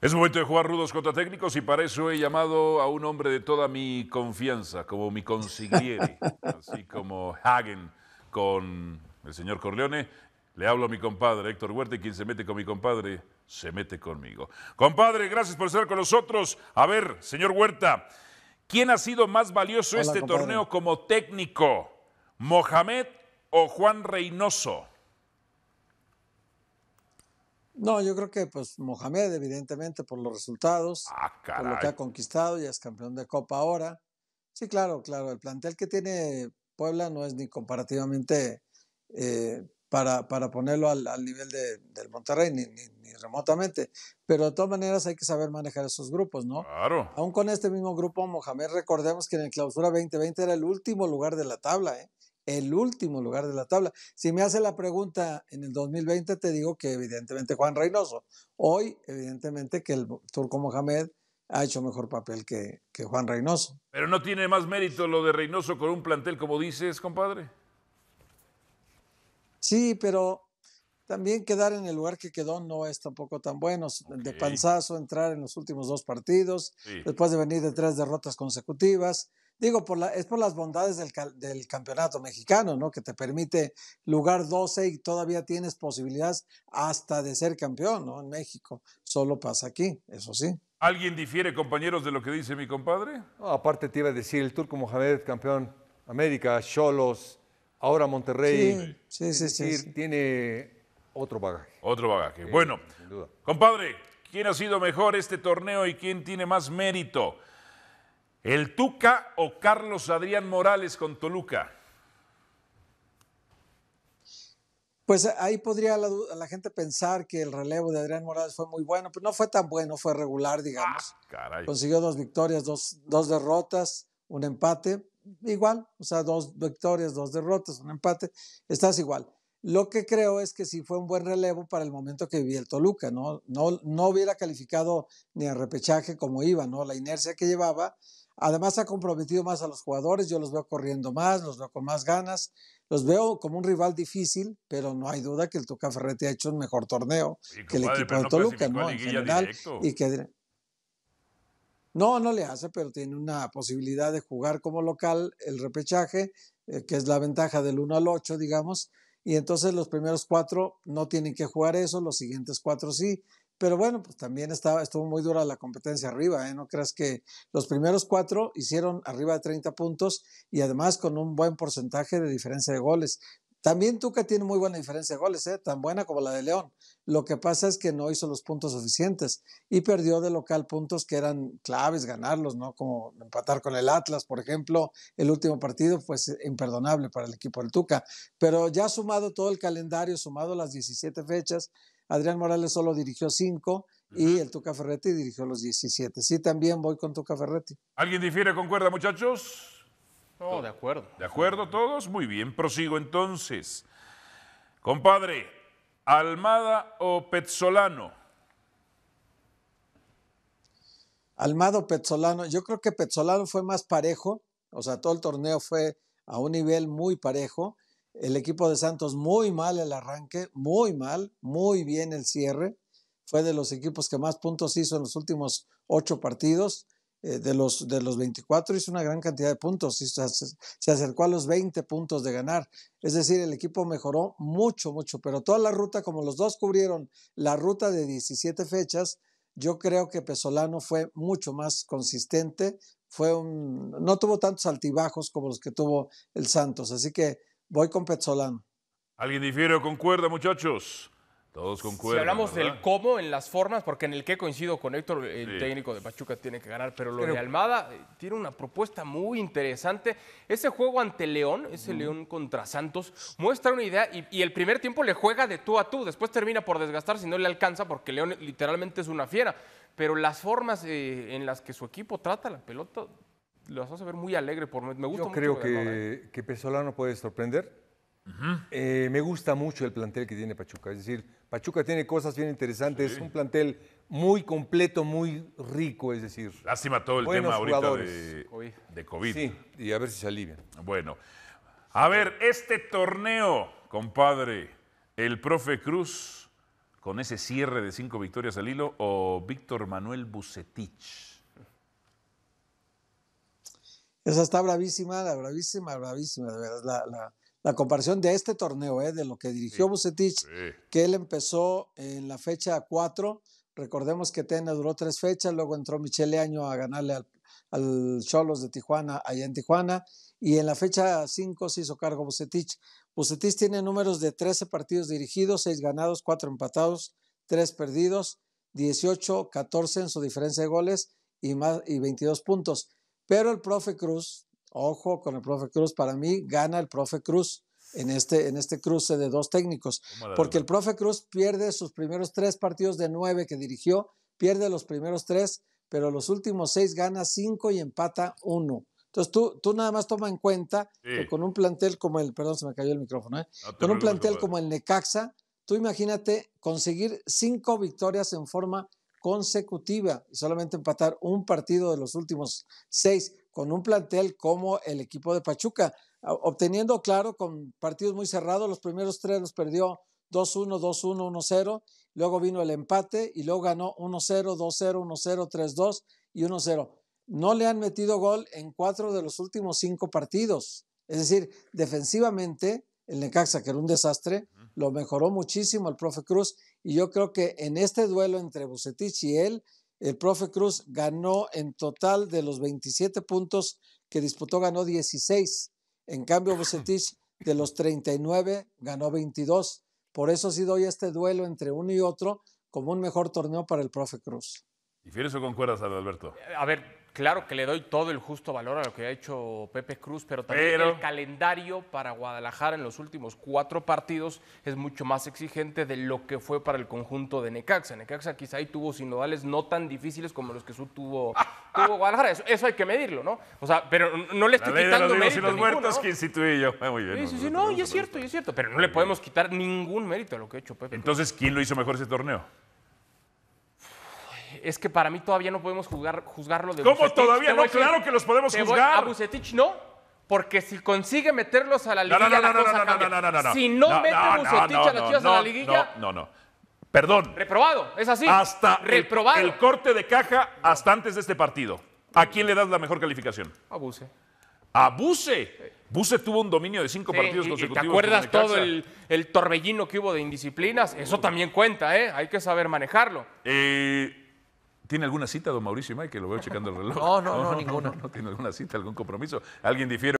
Es momento de jugar rudos contra técnicos y para eso he llamado a un hombre de toda mi confianza, como mi consigliere, así como Hagen con el señor Corleone. Le hablo a mi compadre Héctor Huerta y quien se mete con mi compadre se mete conmigo. Compadre, gracias por estar con nosotros. A ver, señor Huerta, ¿quién ha sido más valioso este torneo como técnico? ¿Mohamed o Juan Reynoso? No, yo creo que pues Mohamed, evidentemente, por los resultados, ah, por lo que ha conquistado, y es campeón de Copa ahora. Sí, claro, claro, el plantel que tiene Puebla no es ni comparativamente eh, para, ponerlo al, nivel del Monterrey, ni, ni, remotamente. Pero de todas maneras hay que saber manejar esos grupos, ¿no? Claro. Aún con este mismo grupo, Mohamed, recordemos que en el Clausura 2020 era el último lugar de la tabla, ¿eh? el último lugar de la tabla. Si me hace la pregunta en el 2020, te digo que evidentemente Juan Reynoso. Hoy, evidentemente, que el turco Mohamed ha hecho mejor papel que, Juan Reynoso. Pero no tiene más mérito lo de Reynoso con un plantel como dices, compadre. Sí, pero también quedar en el lugar que quedó no es tampoco tan bueno. De panzazo entrar en los últimos dos partidos, después de venir de tres derrotas consecutivas. Digo, es por las bondades del, campeonato mexicano, ¿no? Que te permite lugar 12 y todavía tienes posibilidades hasta de ser campeón, ¿no? En México. Solo pasa aquí, eso sí. ¿Alguien difiere, compañeros, de lo que dice mi compadre? aparte te iba a decir, el Turco Mohamed, campeón América, Cholos, ahora Monterrey. Sí, sí, sí, Tiene otro bagaje. Otro bagaje. bueno, duda. compadre, ¿quién ha sido mejor este torneo y quién tiene más mérito? ¿El Tuca o Carlos Adrián Morales con Toluca? Pues ahí podría la, gente pensar que el relevo de Adrián Morales fue muy bueno, pero no fue tan bueno, fue regular, digamos. Ah, Consiguió dos victorias, dos, derrotas, un empate, igual, o sea, dos victorias, dos derrotas, un empate, estás igual. Lo que creo es que sí fue un buen relevo para el momento que vivía el Toluca, ¿no? No, no hubiera calificado ni a repechaje como iba, ¿no? La inercia que llevaba Además ha comprometido más a los jugadores, yo los veo corriendo más, los veo con más ganas, los veo como un rival difícil, pero no hay duda que el Tuca Ferretti ha hecho un mejor torneo que el equipo de Toluca, ¿no? En general, y que no, no le hace, pero tiene una posibilidad de jugar como local el repechaje, eh, que es la ventaja del 1 al 8, digamos, y entonces los primeros cuatro no tienen que jugar eso, los siguientes cuatro sí, pero bueno, pues también estaba, estuvo muy dura la competencia arriba, ¿eh? No creas que los primeros cuatro hicieron arriba de 30 puntos y además con un buen porcentaje de diferencia de goles. También Tuca tiene muy buena diferencia de goles, ¿eh? tan buena como la de León. Lo que pasa es que no hizo los puntos suficientes y perdió de local puntos que eran claves ganarlos, ¿no? Como empatar con el Atlas, por ejemplo, el último partido, fue pues, eh, imperdonable para el equipo del Tuca. Pero ya sumado todo el calendario, sumado las 17 fechas, Adrián Morales solo dirigió cinco y el Tuca Ferretti dirigió los 17. Sí, también voy con Tuca Ferretti. ¿Alguien difiere concuerda, muchachos? No, de acuerdo. ¿De acuerdo todos? Muy bien, prosigo entonces. Compadre, ¿Almada o Petzolano? Almado o Petzolano. Yo creo que Petzolano fue más parejo, o sea, todo el torneo fue a un nivel muy parejo el equipo de Santos muy mal el arranque, muy mal, muy bien el cierre. Fue de los equipos que más puntos hizo en los últimos ocho partidos. Eh, de, los, de los 24 hizo una gran cantidad de puntos, se acercó a los 20 puntos de ganar. Es decir, el equipo mejoró mucho, mucho, pero toda la ruta, como los dos cubrieron la ruta de 17 fechas, yo creo que Pesolano fue mucho más consistente, fue un, no tuvo tantos altibajos como los que tuvo el Santos. Así que Voy con Petzolano. ¿Alguien difiere o concuerda, muchachos? Todos concuerdan. Si hablamos del cómo en las formas, porque en el que coincido con Héctor, el técnico de Pachuca tiene que ganar, pero lo de Almada eh, tiene una propuesta muy interesante. Ese juego ante León, ese León contra Santos, muestra una idea y, el primer tiempo le juega de tú a tú, después termina por desgastar si no le alcanza, porque León literalmente es una fiera. Pero las formas eh, en las que su equipo trata la pelota los hace ver muy alegre. Por, me gusta Yo creo ¿eh? que, que Pesolano puede sorprender. Eh, me gusta mucho el plantel que tiene Pachuca. Es decir, Pachuca tiene cosas bien interesantes. Es un plantel muy completo, muy rico, es decir. Lástima todo el tema ahorita de COVID. de COVID. Sí, y a ver si se alivian. Bueno, a ver, este torneo, compadre, el profe Cruz, con ese cierre de cinco victorias al hilo, o Víctor Manuel Bucetich. Esa está bravísima, la bravísima, bravísima, de verdad. La, la, comparación de este torneo, ¿eh? de lo que dirigió Bucetich, que él empezó en la fecha 4. Recordemos que Tena duró tres fechas, luego entró Michele Año a ganarle al, Cholos de Tijuana, allá en Tijuana, y en la fecha 5 se hizo cargo Bucetich. Bucetich tiene números de 13 partidos dirigidos, 6 ganados, 4 empatados, 3 perdidos, 18, 14 en su diferencia de goles y, más, y 22 puntos. Pero el profe Cruz, ojo con el profe Cruz, para mí gana el profe Cruz en este, en este cruce de dos técnicos, porque el profe Cruz pierde sus primeros tres partidos de nueve que dirigió, pierde los primeros tres, pero los últimos seis gana cinco y empata uno. Entonces tú, tú nada más toma en cuenta que con un plantel como el, perdón, se me cayó el micrófono, ¿eh? con un plantel como el Necaxa, tú imagínate conseguir cinco victorias en forma consecutiva y solamente empatar un partido de los últimos seis con un plantel como el equipo de Pachuca, ah, obteniendo, claro, con partidos muy cerrados, los primeros tres los perdió 2-1, 2-1, 1-0, luego vino el empate y luego ganó 1-0, 2-0, 1-0, 3-2 y 1-0. No le han metido gol en cuatro de los últimos cinco partidos. Es decir, defensivamente, el Necaxa, que era un desastre, lo mejoró muchísimo el profe Cruz y yo creo que en este duelo entre Bucetich y él, el profe Cruz ganó en total de los 27 puntos que disputó, ganó 16. En cambio, Bucetich de los 39 ganó 22. Por eso sí doy este duelo entre uno y otro como un mejor torneo para el profe Cruz. Y o concuerdas, Alberto. A ver, Claro que le doy todo el justo valor a lo que ha hecho Pepe Cruz, pero también el calendario para Guadalajara en los últimos cuatro partidos es mucho más exigente de lo que fue para el conjunto de Necaxa. Necaxa quizá ahí tuvo sinodales no tan difíciles como los que su tuvo, Guadalajara. Eso, hay que medirlo, ¿no? O sea, pero no le estoy quitando de los mérito. ¿no? yo. muy bien. no, y es cierto, es cierto, pero no le podemos quitar ningún mérito a lo que ha hecho Pepe. Entonces, ¿quién lo hizo mejor ese torneo? es que para mí todavía no podemos juzgar, juzgarlo de ¿Cómo todavía? No, claro que los podemos juzgar. a Bucetich no, porque si consigue meterlos a la liguilla, no, no, no, Si no, mete Bucetich a las chivas a la liguilla... No, no, no. Perdón. Reprobado, es así. Hasta Reprobado. El, corte de caja hasta antes de este partido. ¿A quién le das la mejor calificación? A Abuse. ¿A Buse tuvo un dominio de cinco partidos consecutivos. ¿Te acuerdas todo el, el, torbellino que hubo de indisciplinas? Eso también cuenta, ¿eh? Hay que saber manejarlo. Eh, ¿Tiene alguna cita, don Mauricio Mike? que lo veo checando el reloj? No, no, no, ninguna. No, ¿Tiene alguna cita, algún compromiso? ¿Alguien difiere?